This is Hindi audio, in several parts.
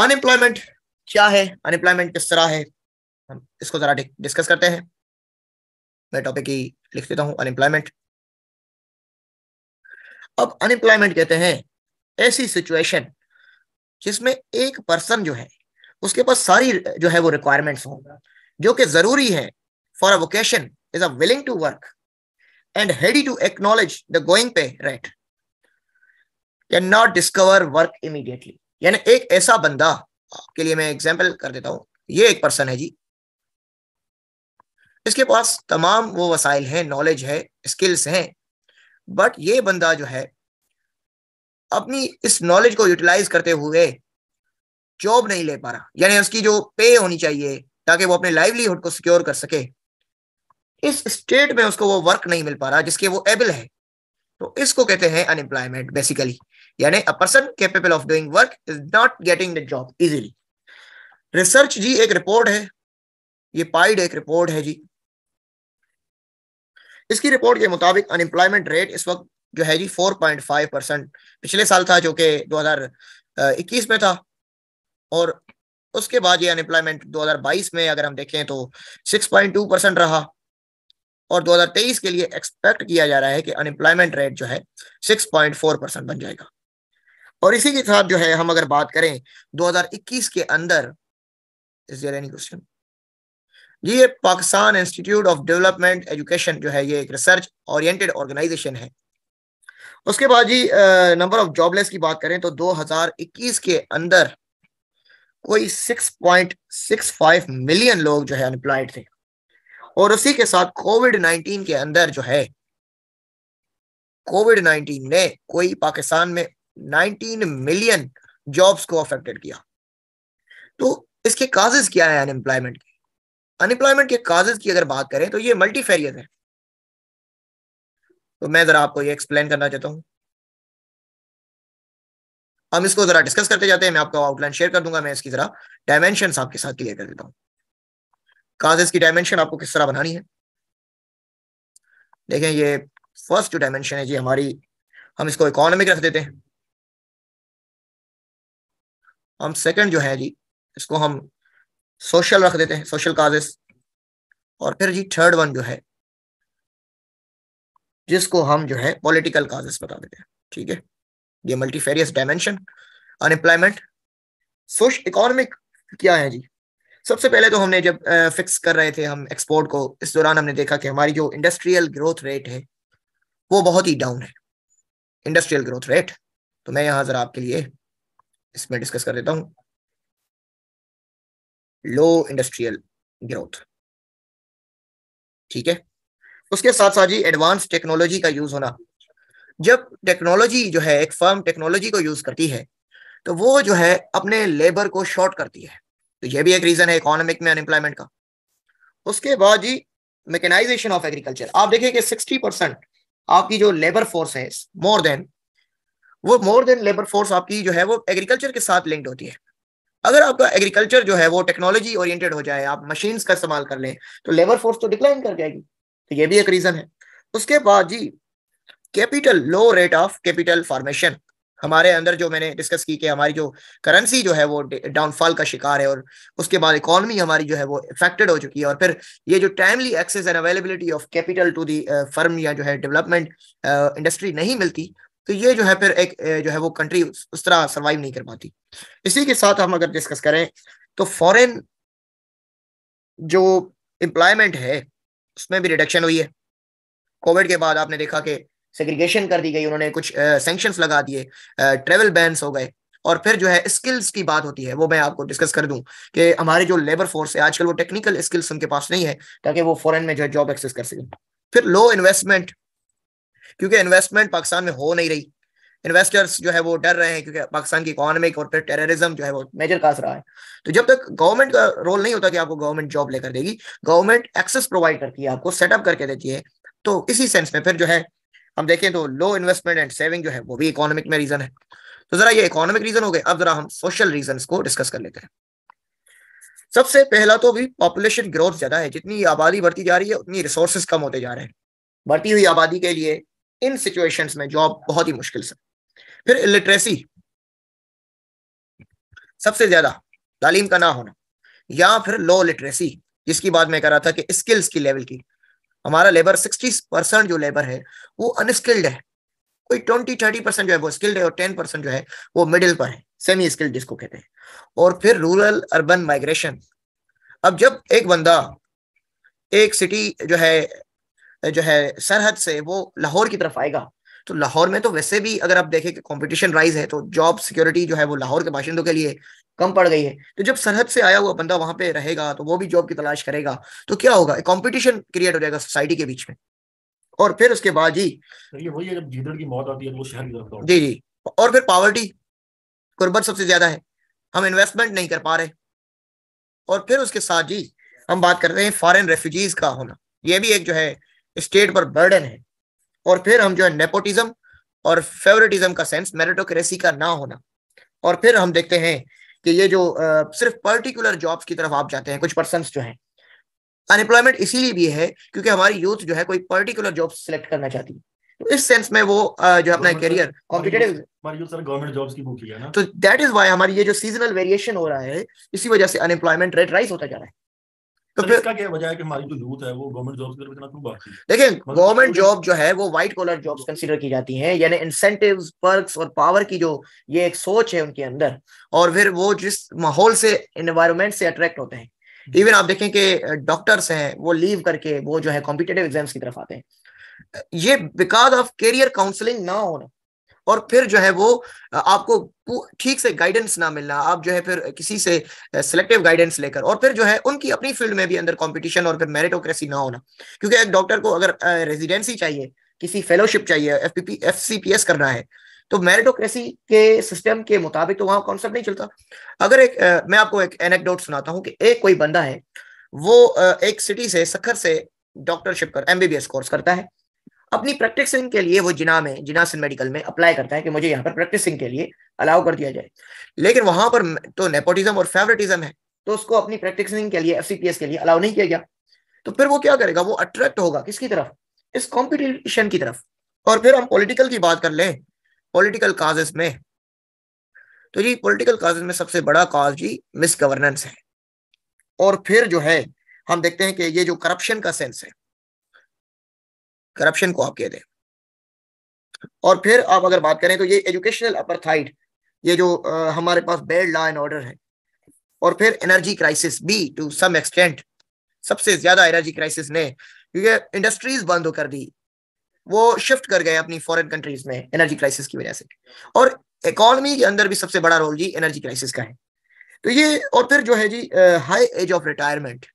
अनएम्प्लॉयमेंट क्या है अनएम्प्लॉयमेंट किस तरह है हम इसको जरा डिस्कस करते हैं मैं टॉपिक ही लिख देता हूं अनएम्प्लॉयमेंट अब अनएम्प्लॉयमेंट कहते हैं ऐसी सिचुएशन जिसमें एक पर्सन जो है उसके पास सारी जो है वो रिक्वायरमेंट्स हो जो कि जरूरी है for a vocation is a willing to work and ready to acknowledge the going pay rate can not discover work immediately यानी एक ऐसा बंदा आपके लिए मैं एग्जाम्पल कर देता हूँ ये एक पर्सन है जी इसके पास तमाम वो वसाइल हैं नॉलेज है स्किल्स हैं बट ये बंदा जो है अपनी इस नॉलेज को यूटिलाइज करते हुए जॉब नहीं ले पा रहा यानी उसकी जो पे होनी चाहिए ताकि वो अपने लाइवलीहुड को सिक्योर कर सके इस स्टेट में उसको वो वर्क नहीं मिल पा रहा जिसके वो एबल है तो इसको कहते हैं अनएम्प्लॉयमेंट बेसिकली यानी a person capable of doing work is not getting the job easily research जी एक रिपोर्ट है ये पाइड एक रिपोर्ट है जी इसकी रिपोर्ट के मुताबिक अनएम्प्लॉयमेंट रेट इस वक्त जो है जी 4.5 परसेंट पिछले साल था जो कि 2021 में था और उसके बाद ये अनएम्प्लॉयमेंट 2022 में अगर हम देखें तो 6.2 परसेंट रहा और 2023 के लिए एक्सपेक्ट किया जा रहा है कि अनएम्प्लॉयमेंट रेट जो है 6.4 परसेंट बन जाएगा और इसी के साथ जो है हम अगर बात करें 2021 के अंदर इज देयर एनी क्वेश्चन ये Pakistan institute of development education जो है ये एक रिसर्च ओरिएंटेड ऑर्गेनाइजेशन है उसके बाद जी नंबर ऑफ जॉबलेस की बात करें तो 2021 के अंदर कोई 6.65 मिलियन लोग जो है अनएम्प्लॉयड थे और उसी के साथ कोविड 19 के अंदर जो है कोविड 19 ने कोई पाकिस्तान में 19 मिलियन जॉब्स को अफेक्टेड किया तो इसके काजेज क्या है अनएम्प्लॉयमेंट के अनएम्प्लॉयमेंट के काजेज की अगर बात करें तो ये मल्टीफेरियस है तो मैं जरा आपको ये एक्सप्लेन करना चाहता हूं हम इसको जरा डिस्कस करते जाते हैं मैं आपको आउटलाइन शेयर कर दूंगा मैं इसकी जरा डायमेंशन आपके साथ क्लियर कर देता हूँ काजेज की डायमेंशन आपको किस तरह बनानी है देखें ये फर्स्ट जो डायमेंशन है जी हमारी हम इसको इकोनॉमिक रख देते हैं हम सेकंड जो है जी इसको हम सोशल रख देते हैं सोशल काजेस और फिर जी थर्ड वन जो है जिसको हम जो है पॉलिटिकल काजेस बता देते हैं ठीक है ये multifarious dimension unemployment socio economic क्या है जी सबसे पहले तो हमने जब फिक्स कर रहे थे हम एक्सपोर्ट को इस दौरान हमने देखा कि हमारी जो इंडस्ट्रियल ग्रोथ रेट है वो बहुत ही डाउन है इंडस्ट्रियल ग्रोथ रेट तो मैं यहाँ जरा आपके लिए इसमें डिस्कस कर देता हूं लो इंडस्ट्रियल ग्रोथ ठीक है उसके साथ साथ ही एडवांस टेक्नोलॉजी का यूज होना जब टेक्नोलॉजी जो है एक फर्म टेक्नोलॉजी को यूज करती है तो वो जो है अपने लेबर को शॉर्ट करती है तो ये भी एक रीजन है इकोनॉमिक में अनएम्प्लॉयमेंट का उसके बाद जी मैकेनाइजेशन ऑफ एग्रीकल्चर आप देखिए कि 60 परसेंट आपकी जो लेबर फोर्स है मोर देन वो मोर देन लेबर फोर्स आपकी जो है वो एग्रीकल्चर के साथ लिंक्ड होती है अगर आपका एग्रीकल्चर जो है वो टेक्नोलॉजी ओरिएंटेड हो जाए आप मशीन्स का इस्तेमाल कर लें तो लेबर फोर्स तो डिक्लाइन कर जाएगी तो ये भी एक रीजन है उसके बाद जी capital low rate of capital formation हमारे अंदर जो मैंने डिस्कस की कि हमारी जो करेंसी जो है वो डाउनफॉल का शिकार है और उसके बाद इकोनॉमी हमारी जो है वो इफेक्टेड हो चुकी है और फिर ये जो timely access and availability of capital to the firm या जो है डेवलपमेंट इंडस्ट्री uh, नहीं मिलती तो ये जो है फिर एक जो है वो कंट्री उस तरह सर्वाइव नहीं कर पाती इसी के साथ हम अगर डिस्कस करें तो फॉरेन जो एम्प्लॉयमेंट है उसमें भी रिडक्शन हुई है कोविड के बाद आपने देखा कि सेग्रीगेशन कर दी गई उन्होंने कुछ सेंक्शन uh, लगा दिए ट्रेवल बैंस हो गए और फिर जो है स्किल्स की बात होती है वो मैं आपको डिस्कस कर दूं कि हमारे जो लेबर फोर्स है आजकल वो टेक्निकल स्किल्स उनके पास नहीं है ताकि वो फॉरेन में जो है जॉब एक्सेस कर सके फिर लो इन्वेस्टमेंट क्योंकि इन्वेस्टमेंट पाकिस्तान में हो नहीं रही इन्वेस्टर्स जो है वो डर रहे हैं क्योंकि पाकिस्तान की इकोनॉमिक और फिर टेररिज्म जो है वो मेजर काज रहा है तो जब तक गवर्नमेंट का रोल नहीं होता कि आपको गवर्नमेंट जॉब लेकर देगी गवर्नमेंट एक्सेस प्रोवाइड करती है आपको सेटअप करके देती है तो इसी सेंस में फिर जो है हम देखें तो लो इन्वेस्टमेंट एंड सेविंग जो है वो भी इकोनॉमिक में रीजन है तो जरा ये इकोनॉमिक रीजन हो गए अब जरा हम सोशल रीजन को डिस्कस कर लेते हैं सबसे पहला तो भी पॉपुलेशन ग्रोथ ज्यादा है जितनी आबादी बढ़ती जा रही है उतनी रिसोर्सेज कम होते जा रहे हैं बढ़ती हुई आबादी के लिए इन सिचुएशंस में जॉब बहुत ही मुश्किल से फिर इलिटरेसी सबसे ज्यादा तालीम का ना होना या फिर लो लिटरेसी जिसकी बात मैं कर रहा था कि स्किल्स की लेवल की हमारा लेबर सिक्सटी परसेंट जो लेबर है वो अनस्किल्ड है कोई ट्वेंटी थर्टी परसेंट जो है वो स्किल्ड है और टेन परसेंट जो है वो मिडिल पर है सेमी स्किल्ड जिसको कहते हैं और फिर रूरल अर्बन माइग्रेशन अब जब एक बंदा एक सिटी जो है जो है सरहद से वो लाहौर की तरफ आएगा तो लाहौर में तो वैसे भी अगर आप देखें कि कंपटीशन राइज है तो जॉब सिक्योरिटी जो है वो लाहौर के बाशिंदों के लिए कम पड़ गई है तो जब सरहद से आया हुआ बंदा वहां पे रहेगा तो वो भी जॉब की तलाश करेगा तो क्या होगा कंपटीशन क्रिएट हो जाएगा सोसाइटी के बीच में और फिर उसके बाद जी तो वही है जब की मौत आती है तो वो शहर की जी जी और फिर पावर्टी गुर्बत सबसे ज्यादा है हम इन्वेस्टमेंट नहीं कर पा रहे और फिर उसके साथ जी हम बात कर रहे हैं फॉरेन रेफ्यूजीज का होना ये भी एक जो है स्टेट पर बर्डन है और फिर हम जो है नेपोटिज्म और फेवरेटिज्म का सेंस मेरिटोक्रेसी का ना होना और फिर हम देखते हैं कि ये जो आ, सिर्फ पर्टिकुलर जॉब्स की तरफ आप जाते हैं कुछ पर्सन जो हैं अनएम्प्लॉयमेंट इसीलिए भी है क्योंकि हमारी यूथ जो है कोई पर्टिकुलर जॉब सिलेक्ट करना चाहती है तो इस सेंस में वो आ, जो अपना करियर कॉम्पिटेटिव गवर्नमेंट जॉब्स की है ना तो दैट इज वाई हमारी ये जो सीजनल वेरिएशन हो रहा है इसी वजह से अनएम्प्लॉयमेंट रेट राइज होता जा रहा है तो फिर इसका क्या वजह है कि हमारी जो यूथ है वो गवर्नमेंट जॉब्स की तरफ इतना क्यों भाग रही है लेकिन गवर्नमेंट जॉब जो है वो व्हाइट कॉलर जॉब्स कंसीडर की जाती हैं यानी इंसेंटिव्स पर्क्स और पावर की जो ये एक सोच है उनके अंदर और फिर वो जिस माहौल से इन्वायरमेंट से अट्रैक्ट होते हैं इवन हम्म। आप देखें कि डॉक्टर्स हैं वो लीव करके वो जो है कॉम्पिटेटिव एग्जाम्स की तरफ आते हैं ये बिकॉज ऑफ करियर काउंसलिंग ना होना और फिर जो है वो आपको ठीक से गाइडेंस ना मिलना आप जो है फिर किसी से सिलेक्टिव गाइडेंस लेकर और फिर जो है उनकी अपनी फील्ड में भी अंदर कंपटीशन और फिर मेरिटोक्रेसी ना होना क्योंकि एक डॉक्टर को अगर रेजिडेंसी चाहिए किसी फेलोशिप चाहिए एफ एफसीपीएस करना है तो मेरिटोक्रेसी के सिस्टम के मुताबिक तो वहां कॉन्सेप्ट नहीं चलता अगर एक आ, मैं आपको एक एनेकडोट सुनाता हूँ कि एक कोई बंदा है वो आ, एक सिटी से सखर से डॉक्टरशिप कर एमबीबीएस कोर्स करता है अपनी प्रैक्टिसिंग के लिए वो जिना में जिना सिंह मेडिकल में अप्लाई करता है कि मुझे यहाँ पर प्रैक्टिसिंग के लिए अलाउ कर दिया जाए लेकिन वहां पर तो नेपोटिज्म और फेवरेटिज्म है तो उसको अपनी प्रैक्टिसिंग के लिए एफ के लिए अलाउ नहीं किया गया तो फिर वो क्या करेगा वो अट्रैक्ट होगा किसकी तरफ इस कॉम्पिटिशन की तरफ और फिर हम पोलिटिकल की बात कर लें पोलिटिकल काजेस में तो जी पोलिटिकल काजेस में सबसे बड़ा काज जी मिस गवर्नेंस है और फिर जो है हम देखते हैं कि ये जो करप्शन का सेंस है करप्शन को आप कह दें और फिर आप अगर बात करें तो ये एजुकेशनल अपरथाइड ये जो आ, हमारे पास बेड लॉ एंड ऑर्डर है और फिर एनर्जी क्राइसिस भी टू सम एक्सटेंट सबसे ज्यादा एनर्जी क्राइसिस ने क्योंकि इंडस्ट्रीज बंद कर दी वो शिफ्ट कर गए अपनी फॉरेन कंट्रीज में एनर्जी क्राइसिस की वजह से और इकोनॉमी के अंदर भी सबसे बड़ा रोल जी एनर्जी क्राइसिस का है तो ये और फिर जो है जी हाई एज ऑफ रिटायरमेंट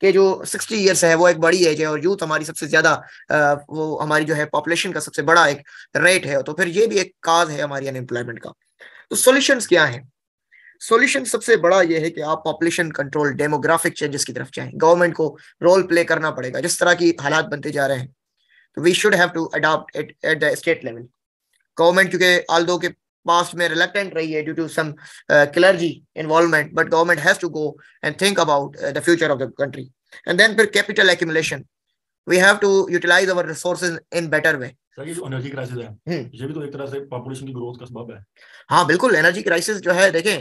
कि जो सिक्सटी ईयर्स है वो एक बड़ी एज है और यूथ हमारी सबसे ज्यादा वो हमारी जो है पॉपुलेशन का सबसे बड़ा एक रेट है तो फिर ये भी एक काज है हमारी अनएम्प्लॉयमेंट का तो सोल्यूशन क्या है सोल्यूशन सबसे बड़ा ये है कि आप पॉपुलेशन कंट्रोल डेमोग्राफिक चेंजेस की तरफ जाएं गवर्नमेंट को रोल प्ले करना पड़ेगा जिस तरह की हालात बनते जा रहे हैं तो we should have to adopt at the state level government क्योंकि आल दो के past may reluctant rahi hai due to some uh, clergy involvement but government has to go and think about uh, the future of the country and then for capital accumulation we have to utilize our resources in better way ये एनर्जी क्राइसिस है ये भी तो एक तरह से पॉपुलेशन की ग्रोथ का सबब है हाँ बिल्कुल एनर्जी क्राइसिस जो है देखें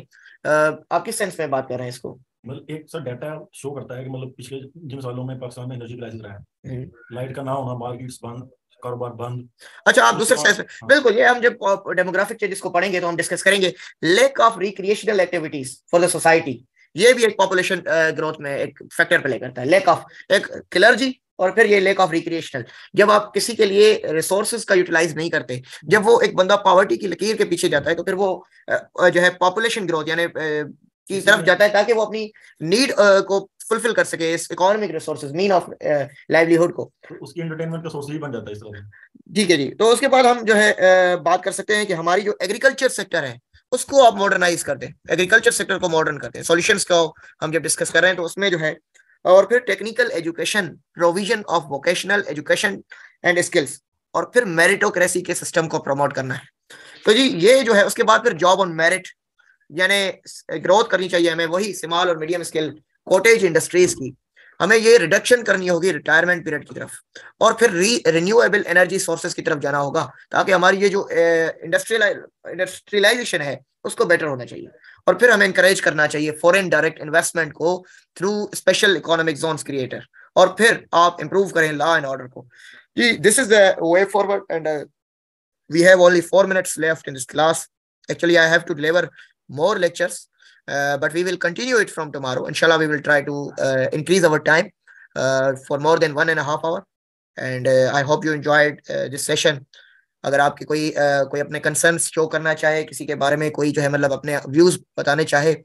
आप किस सेंस में बात कर रहे हैं इसको मतलब एक सर डाटा शो करता है कि मतलब पिछले जिन सालों में पाकिस्तान में एनर्जी क्राइसिस रहा है लाइट का ना होना मार्केट्स बंद कारोबार बंद अच्छा आप दूसरे हाँ। बिल्कुल ये हम जब डेमोग्राफिक चेंजेस को पढ़ेंगे तो हम डिस्कस करेंगे lack of recreational activities for the society ये भी एक पॉपुलेशन ग्रोथ में एक फैक्टर प्ले करता है लेक ऑफ एक क्लर्जी और फिर ये लेक ऑफ रिक्रिएशनल जब आप किसी के लिए रिसोर्सेज का यूटिलाइज नहीं करते जब वो एक बंदा पॉवर्टी की लकीर के पीछे जाता है तो फिर वो जो है पॉपुलेशन ग्रोथ यानी की तरफ जाता है ताकि वो अपनी नीड को फुलफिल कर सके इस economic resources mean of livelihood को तो उसकी एंटरटेनमेंट का सोर्स ही बन जाता है इस तरह ठीक है जी तो उसके बाद हम जो है uh, बात कर सकते हैं कि हमारी जो एग्रीकल्चर सेक्टर है उसको आप मॉडर्नाइज कर दें एग्रीकल्चर सेक्टर को मॉडर्न कर दें सोल्यूशन को हम जब डिस्कस कर रहे हैं तो उसमें जो है और फिर technical education provision of vocational education and skills और फिर मेरिटोक्रेसी के सिस्टम को प्रमोट करना है तो जी ये जो है उसके बाद फिर जॉब ऑन मेरिट यानी ग्रोथ uh, करनी चाहिए हमें वही स्मॉल और मीडियम स्किल कॉटेज इंडस्ट्रीज की हमें ये रिडक्शन करनी होगी रिटायरमेंट पीरियड की तरफ और फिर री रिन्यूएबल एनर्जी सोर्सेज की तरफ जाना होगा ताकि हमारी ये जो इंडस्ट्रियल इंडस्ट्रियलाइजेशन है उसको बेटर होना चाहिए और फिर हमें इंकरेज करना चाहिए फॉरेन डायरेक्ट इन्वेस्टमेंट को through special economic zone creator और फिर आप इम्प्रूव करें लॉ एंड ऑर्डर को जी this is the way forward and we have only four minutes left in this class actually I have to deliver more lectures Uh, but we will continue it from tomorrow. Inshallah, we will try to uh, increase our time uh, for more than one and a half hour. And uh, I hope you enjoyed uh, this session. अगर आपके कोई कोई अपने कंसर्न्स शो करना चाहे किसी के बारे में कोई जो है मतलब अपने व्यूज बताने चाहे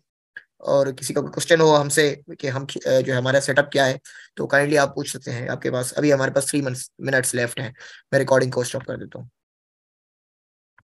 और किसी का कोई क्वेश्चन हो हमसे कि हम जो है हमारा सेटअप क्या है तो काइंडली आप पूछ सकते हैं आपके पास अभी हमारे पास थ्री मिनट्स लेफ्ट हैं मैं रिकॉर्डिंग को स्टॉप कर देता हूँ